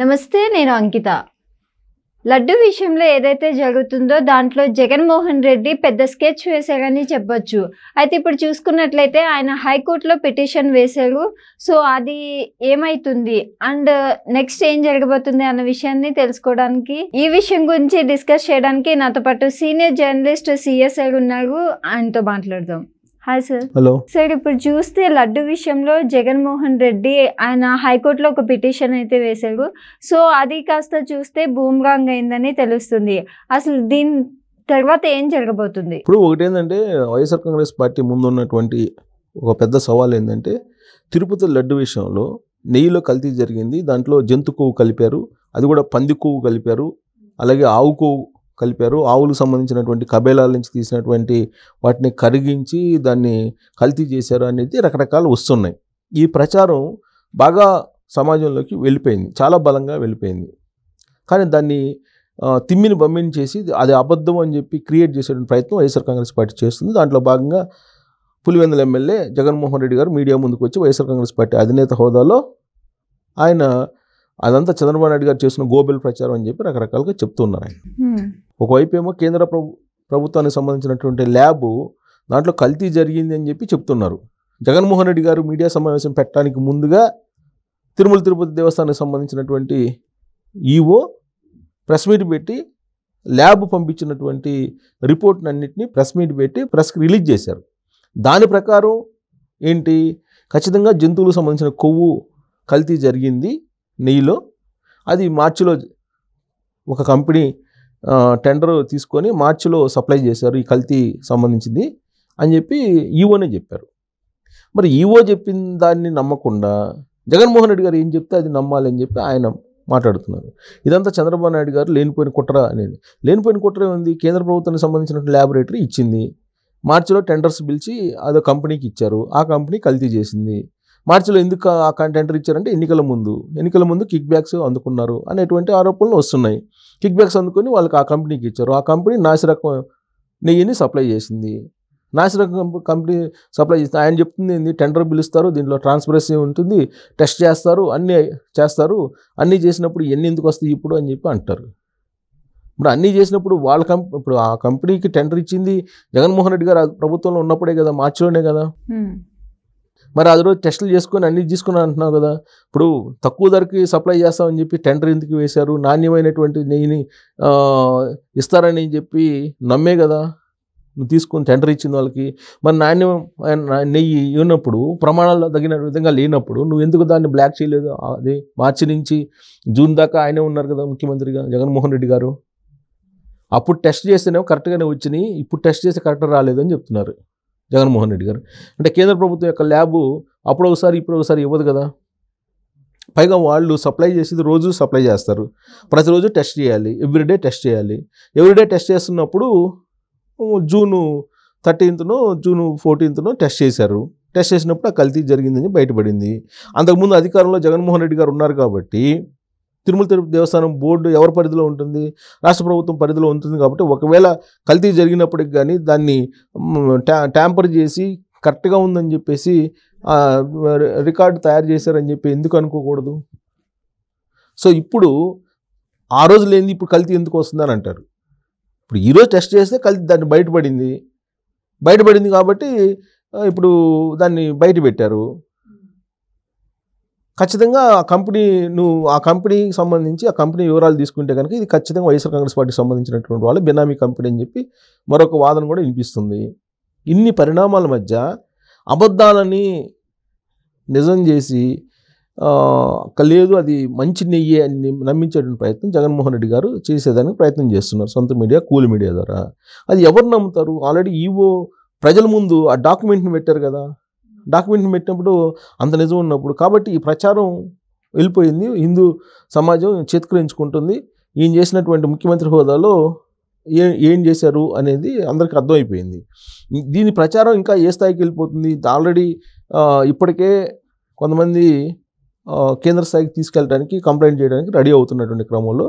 నమస్తే నేను అంకిత లడ్డు విషయంలో ఏదైతే జరుగుతుందో దాంట్లో జగన్మోహన్ రెడ్డి పెద్ద స్కెచ్ వేశారని చెప్పొచ్చు అయితే ఇప్పుడు చూసుకున్నట్లయితే ఆయన హైకోర్టులో పిటిషన్ వేశారు సో అది ఏమైతుంది అండ్ నెక్స్ట్ ఏం జరగబోతుంది అన్న విషయాన్ని తెలుసుకోవడానికి ఈ విషయం గురించి డిస్కస్ చేయడానికి నాతో పాటు సీనియర్ జర్నలిస్ట్ సిఎస్ఐ ఉన్నారు ఆయనతో మాట్లాడదాం హాయ్ సార్ హలో సార్ ఇప్పుడు చూస్తే లడ్డు విషయంలో జగన్మోహన్ రెడ్డి ఆయన హైకోర్టులో ఒక పిటిషన్ అయితే వేశారు సో అది కాస్త చూస్తే భూమిగాంగ్ అయిందని తెలుస్తుంది అసలు దీని తర్వాత ఏం జరగబోతుంది ఇప్పుడు ఏంటంటే వైఎస్ఆర్ కాంగ్రెస్ పార్టీ ముందున్నటువంటి ఒక పెద్ద సవాల్ ఏంటంటే తిరుపతి లడ్డు విషయంలో నెయ్యిలో కల్తీ జరిగింది దాంట్లో జంతు కొవ్వు కలిపారు అది కూడా పంది కొవ్వు కలిపారు అలాగే ఆవు కొవ్వు కలిపారు ఆవులకు సంబంధించినటువంటి కబేలాల నుంచి తీసినటువంటి వాటిని కరిగించి దాన్ని కల్తీ చేశారు అనేది రకరకాలు వస్తున్నాయి ఈ ప్రచారం బాగా సమాజంలోకి వెళ్ళిపోయింది చాలా బలంగా వెళ్ళిపోయింది కానీ దాన్ని తిమ్మిని బమ్మిని చేసి అది అబద్ధం అని చెప్పి క్రియేట్ చేసేటువంటి ప్రయత్నం వైఎస్ఆర్ కాంగ్రెస్ పార్టీ చేస్తుంది దాంట్లో భాగంగా పులివెందుల ఎమ్మెల్యే జగన్మోహన్ రెడ్డి గారు మీడియా ముందుకు వచ్చి వైఎస్ఆర్ కాంగ్రెస్ పార్టీ అధినేత హోదాలో ఆయన అదంతా చంద్రబాబు నాయుడు గారు చేసిన గోబెల్ ప్రచారం అని చెప్పి రకరకాలుగా చెప్తున్నారు ఆయన ఒకవైపు ఏమో కేంద్ర ప్రభు ప్రభుత్వానికి సంబంధించినటువంటి ల్యాబ్ దాంట్లో కల్తీ జరిగింది అని చెప్పి చెప్తున్నారు జగన్మోహన్ రెడ్డి గారు మీడియా సమావేశం పెట్టడానికి ముందుగా తిరుమల తిరుపతి దేవస్థానానికి సంబంధించినటువంటి ఈవో ప్రెస్ మీట్ పెట్టి ల్యాబ్ పంపించినటువంటి రిపోర్ట్ని అన్నింటినీ ప్రెస్ మీట్ పెట్టి ప్రెస్కి రిలీజ్ చేశారు దాని ప్రకారం ఏంటి ఖచ్చితంగా జంతువులకు సంబంధించిన కొవ్వు కల్తీ జరిగింది నెయ్యిలో అది మార్చిలో ఒక కంపెనీ టెండర్ తీసుకొని మార్చిలో సప్లై చేశారు ఈ కల్తీ సంబంధించింది అని చెప్పి ఈవోనే చెప్పారు మరి ఈవో చెప్పిన దాన్ని నమ్మకుండా జగన్మోహన్ రెడ్డి గారు ఏం చెప్తే అది నమ్మాలి అని చెప్పి ఆయన మాట్లాడుతున్నారు ఇదంతా చంద్రబాబు నాయుడు గారు లేనిపోయిన కుట్ర అనేది లేనిపోయిన కుట్ర ఉంది కేంద్ర ప్రభుత్వానికి సంబంధించిన ల్యాబొరేటరీ ఇచ్చింది మార్చిలో టెండర్స్ పిలిచి అదో కంపెనీకి ఇచ్చారు ఆ కంపెనీ కల్తీ చేసింది మార్చిలో ఎందుకు ఆ టెండర్ ఇచ్చారంటే ఎన్నికల ముందు ఎన్నికల ముందు కిక్ బ్యాక్స్ అందుకున్నారు అనేటువంటి ఆరోపణలు వస్తున్నాయి కిక్ బ్యాక్స్ అందుకొని వాళ్ళకి ఆ కంపెనీకి ఇచ్చారు ఆ కంపెనీ నాసిరకం నెయ్యిని సప్లై చేసింది నాసిరకం కంపెనీ సప్లై చేస్తే ఆయన చెప్తుంది ఏంది టెండర్ పిలుస్తారు దీంట్లో ట్రాన్స్పరెన్సీ ఉంటుంది టెస్ట్ చేస్తారు అన్నీ చేస్తారు అన్నీ చేసినప్పుడు ఎన్ని ఎందుకు వస్తాయి ఇప్పుడు అని చెప్పి అంటారు ఇప్పుడు అన్నీ చేసినప్పుడు వాళ్ళ కంప్ ఇప్పుడు ఆ కంపెనీకి టెండర్ ఇచ్చింది జగన్మోహన్ రెడ్డి గారు ప్రభుత్వంలో ఉన్నప్పుడే కదా మార్చిలోనే కదా మరి అది రోజు టెస్టులు చేసుకొని అన్ని తీసుకుని అంటున్నావు కదా ఇప్పుడు తక్కువ ధరకి సప్లై చేస్తామని చెప్పి టెండర్ ఎందుకు వేశారు నాణ్యమైనటువంటి నెయ్యిని ఇస్తారని చెప్పి నమ్మే కదా నువ్వు తీసుకుని టెండర్ ఇచ్చిన వాళ్ళకి మరి నాణ్యం నెయ్యి ఉన్నప్పుడు ప్రమాణాలు తగిన విధంగా లేనప్పుడు నువ్వు ఎందుకు దాన్ని బ్లాక్ చేయలేదు అది మార్చి నుంచి జూన్ దాకా ఆయనే ఉన్నారు కదా ముఖ్యమంత్రిగా జగన్మోహన్ రెడ్డి గారు అప్పుడు టెస్ట్ చేస్తేనేమో కరెక్ట్గానే వచ్చినాయి ఇప్పుడు టెస్ట్ చేస్తే కరెక్ట్ రాలేదని చెప్తున్నారు జగన్మోహన్ రెడ్డి గారు అంటే కేంద్ర ప్రభుత్వం యొక్క ల్యాబు అప్పుడు ఒకసారి ఇప్పుడు ఒకసారి ఇవ్వదు కదా పైగా వాళ్ళు సప్లై చేసేది రోజు సప్లై చేస్తారు ప్రతిరోజు టెస్ట్ చేయాలి ఎవ్రీడే టెస్ట్ చేయాలి ఎవ్రీడే టెస్ట్ చేస్తున్నప్పుడు జూను థర్టీన్త్నో జూను ఫోర్టీన్త్నో టెస్ట్ చేశారు టెస్ట్ చేసినప్పుడు ఆ కల్తీ జరిగిందని బయటపడింది అంతకుముందు అధికారంలో జగన్మోహన్ రెడ్డి గారు ఉన్నారు కాబట్టి తిరుమల తిరుపతి దేవస్థానం బోర్డు ఎవరి పరిధిలో ఉంటుంది రాష్ట్ర ప్రభుత్వం పరిధిలో ఉంటుంది కాబట్టి ఒకవేళ కల్తీ జరిగినప్పటికి కానీ దాన్ని ట్యాంపర్ చేసి కరెక్ట్గా ఉందని చెప్పేసి రికార్డు తయారు చేశారని చెప్పి ఎందుకు అనుకోకూడదు సో ఇప్పుడు ఆ రోజు లేనిది ఇప్పుడు కల్తీ ఎందుకు వస్తుందని అంటారు ఇప్పుడు ఈరోజు టెస్ట్ చేస్తే కల్తీ దాన్ని బయటపడింది బయటపడింది కాబట్టి ఇప్పుడు దాన్ని బయట పెట్టారు ఖచ్చితంగా ఆ కంపెనీ నువ్వు ఆ కంపెనీకి సంబంధించి ఆ కంపెనీ వివరాలు తీసుకుంటే కనుక ఇది ఖచ్చితంగా వైఎస్ఆర్ కాంగ్రెస్ పార్టీకి సంబంధించినటువంటి వాళ్ళు బినామీ కంపెనీ అని చెప్పి మరొక వాదన కూడా వినిపిస్తుంది ఇన్ని పరిణామాల మధ్య అబద్ధాలని నిజం చేసి లేదు అది మంచి నెయ్యి అని నమ్మించేటువంటి ప్రయత్నం జగన్మోహన్ రెడ్డి గారు చేసేదానికి ప్రయత్నం చేస్తున్నారు సొంత మీడియా కూల్ మీడియా ద్వారా అది ఎవరు నమ్ముతారు ఆల్రెడీ ఈవో ప్రజల ముందు ఆ డాక్యుమెంట్ని పెట్టారు కదా డాక్యుమెంట్ పెట్టినప్పుడు అంత నిజం ఉన్నప్పుడు కాబట్టి ఈ ప్రచారం వెళ్ళిపోయింది హిందూ సమాజం చేతికరించుకుంటుంది ఈయన చేసినటువంటి ముఖ్యమంత్రి హోదాలో ఏ ఏం చేశారు అనేది అందరికీ అర్థమైపోయింది దీని ప్రచారం ఇంకా ఏ స్థాయికి వెళ్ళిపోతుంది ఆల్రెడీ ఇప్పటికే కొంతమంది కేంద్ర స్థాయికి తీసుకెళ్ళడానికి కంప్లైంట్ చేయడానికి రెడీ అవుతున్నటువంటి క్రమంలో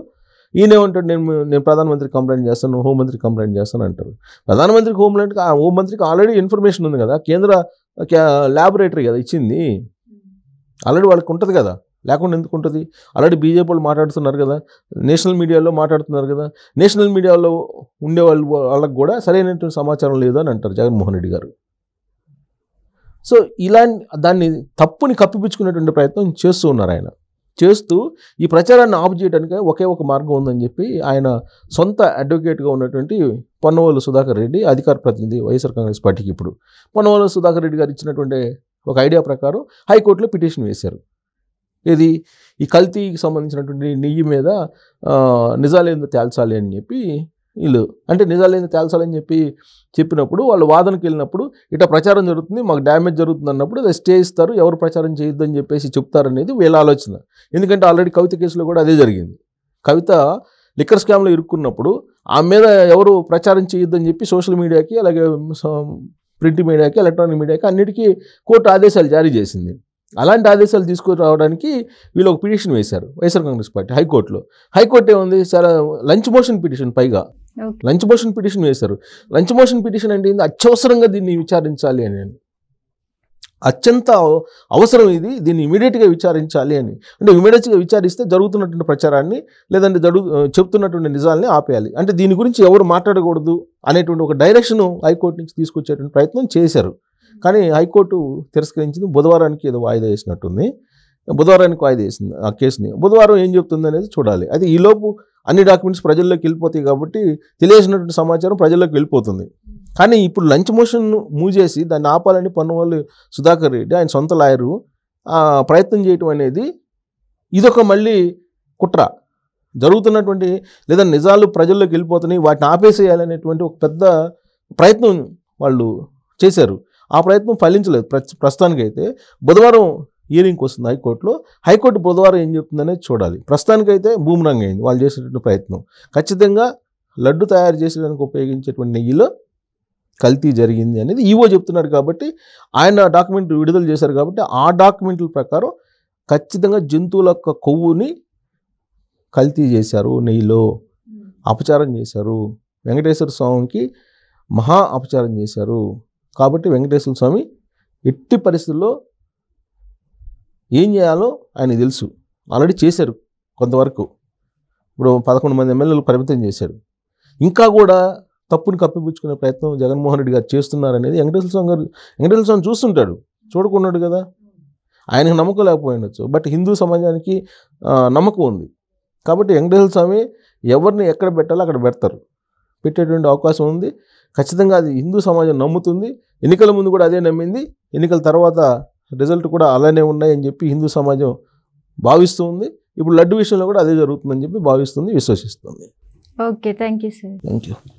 ఈయనేమంటాడు నేను నేను ప్రధానమంత్రి కంప్లైంట్ చేస్తాను హోంమంత్రికి కంప్లైంట్ చేస్తాను అంటారు ప్రధానమంత్రికి హోంమంత్రికి హోంమంత్రికి ఆల్రెడీ ఇన్ఫర్మేషన్ ఉంది కదా కేంద్ర ల్యాబొరేటరీ కదా ఇచ్చింది ఆల్రెడీ hmm. వాళ్ళకి ఉంటుంది కదా లేకుండా ఎందుకు ఉంటుంది ఆల్రెడీ బీజేపీ వాళ్ళు మాట్లాడుతున్నారు కదా నేషనల్ మీడియాలో మాట్లాడుతున్నారు కదా నేషనల్ మీడియాలో ఉండే వాళ్ళు వాళ్ళకి కూడా సరైనటువంటి సమాచారం లేదు అని అంటారు జగన్మోహన్ రెడ్డి గారు సో ఇలా దాన్ని తప్పుని కప్పిపుచ్చుకునేటువంటి ప్రయత్నం చేస్తూ ఉన్నారు ఆయన చేస్తూ ఈ ప్రచారాన్ని ఆపు చేయడానికి ఒకే ఒక మార్గం ఉందని చెప్పి ఆయన సొంత అడ్వకేట్గా ఉన్నటువంటి పొన్నవాళ్ళు సుధాకర్ రెడ్డి అధికార ప్రతినిధి వైఎస్ఆర్ కాంగ్రెస్ పార్టీకి ఇప్పుడు పొన్నవాళ్ళు సుధాకర్ రెడ్డి గారు ఇచ్చినటువంటి ఒక ఐడియా ప్రకారం హైకోర్టులో పిటిషన్ వేశారు ఇది ఈ కల్తీకి సంబంధించినటువంటి నెయ్యి మీద నిజాలేందో తేల్చాలి అని చెప్పి వీళ్ళు అంటే నిజాలేని తేల్చాలని చెప్పి చెప్పినప్పుడు వాళ్ళు వాదనకి వెళ్ళినప్పుడు ఇట ప్రచారం జరుగుతుంది మాకు డ్యామేజ్ జరుగుతుంది అన్నప్పుడు స్టే ఇస్తారు ఎవరు ప్రచారం చేయొద్దు అని చెప్పేసి చెప్తారనేది వీళ్ళ ఆలోచన ఎందుకంటే ఆల్రెడీ కవిత కేసులో కూడా అదే జరిగింది కవిత లిక్కర్ స్కామ్లో ఇరుక్కున్నప్పుడు ఆమె మీద ఎవరు ప్రచారం చేయొద్దని చెప్పి సోషల్ మీడియాకి అలాగే ప్రింట్ మీడియాకి ఎలక్ట్రానిక్ మీడియాకి అన్నిటికీ కోర్టు ఆదేశాలు జారీ చేసింది అలాంటి ఆదేశాలు తీసుకురావడానికి వీళ్ళు ఒక పిటిషన్ వేశారు వైఎస్ఆర్ కాంగ్రెస్ పార్టీ హైకోర్టులో హైకోర్టు ఏముంది సార్ లంచ్ మోషన్ పిటిషన్ పైగా లంచ్ మోషన్ పిటిషన్ వేశారు లంచ్ మోషన్ పిటిషన్ అంటే ఏంది అత్యవసరంగా దీన్ని విచారించాలి అని అత్యంత అవసరం ఇది దీన్ని ఇమీడియట్గా విచారించాలి అని అంటే ఇమీడియట్గా విచారిస్తే జరుగుతున్నటువంటి ప్రచారాన్ని లేదంటే జరుగు చెప్తున్నటువంటి నిజాలని ఆపేయాలి అంటే దీని గురించి ఎవరు మాట్లాడకూడదు అనేటువంటి ఒక డైరెక్షన్ హైకోర్టు నుంచి తీసుకొచ్చేటువంటి ప్రయత్నం చేశారు కానీ హైకోర్టు తిరస్కరించింది బుధవారానికి ఏదో వాయిదా వేసినట్టుంది బుధవారానికి వాయిదా చేసింది ఆ కేసుని బుధవారం ఏం చెప్తుంది అనేది చూడాలి అయితే ఈలోపు అన్ని డాక్యుమెంట్స్ ప్రజల్లోకి వెళ్ళిపోతాయి కాబట్టి తెలియసినటువంటి సమాచారం ప్రజల్లోకి వెళ్ళిపోతుంది కానీ ఇప్పుడు లంచ్ మోషన్ మూవ్ చేసి దాన్ని ఆపాలని పన్నువాళ్ళు సుధాకర్ రెడ్డి ఆయన సొంత లాయరు ప్రయత్నం చేయటం అనేది ఇదొక మళ్ళీ కుట్ర జరుగుతున్నటువంటి లేదా నిజాలు ప్రజల్లోకి వెళ్ళిపోతున్నాయి వాటిని ఆపేసేయాలనేటువంటి ఒక పెద్ద ప్రయత్నం వాళ్ళు చేశారు ఆ ప్రయత్నం ఫలించలేదు ప్రస్తుతానికైతే బుధవారం హియరింగ్కి వస్తుంది హైకోర్టులో హైకోర్టు బుధవారం ఏం చెప్తుందనేది చూడాలి ప్రస్తుతానికైతే భూమరంగ్ అయింది వాళ్ళు చేసేటువంటి ప్రయత్నం ఖచ్చితంగా లడ్డు తయారు చేసేదానికి ఉపయోగించేటువంటి నెయ్యిలో కల్తీ జరిగింది అనేది ఈవో చెప్తున్నారు కాబట్టి ఆయన డాక్యుమెంట్ విడుదల చేశారు కాబట్టి ఆ డాక్యుమెంట్ల ప్రకారం ఖచ్చితంగా జంతువుల యొక్క కొవ్వుని కల్తీ చేశారు నెయ్యిలో అపచారం చేశారు వెంకటేశ్వర స్వామికి మహా అపచారం చేశారు కాబట్టి వెంకటేశ్వర స్వామి ఎట్టి పరిస్థితుల్లో ఏం చేయాలో ఆయన తెలుసు ఆల్రెడీ చేశారు కొంతవరకు ఇప్పుడు పదకొండు మంది ఎమ్మెల్యేలు పరిమితం చేశారు ఇంకా కూడా తప్పుని కప్పిపుచ్చుకునే ప్రయత్నం జగన్మోహన్ రెడ్డి గారు చేస్తున్నారనేది వెంకటేశ్వర స్వామి గారు వెంకటేశ్వర స్వామి చూస్తుంటాడు చూడకున్నాడు కదా ఆయనకు నమ్మకం లేకపోయినచ్చు బట్ హిందూ సమాజానికి నమ్మకం ఉంది కాబట్టి వెంకటేశ్వర స్వామి ఎవరిని ఎక్కడ పెట్టాలో అక్కడ పెడతారు పెట్టేటువంటి అవకాశం ఉంది ఖచ్చితంగా అది హిందూ సమాజం నమ్ముతుంది ఎన్నికల ముందు కూడా అదే నమ్మింది ఎన్నికల తర్వాత రిజల్ట్ కూడా అలానే ఉన్నాయని చెప్పి హిందూ సమాజం భావిస్తూ ఉంది ఇప్పుడు లడ్డు విషయంలో కూడా అదే జరుగుతుందని చెప్పి భావిస్తుంది విశ్వసిస్తుంది okay thank you sir thank you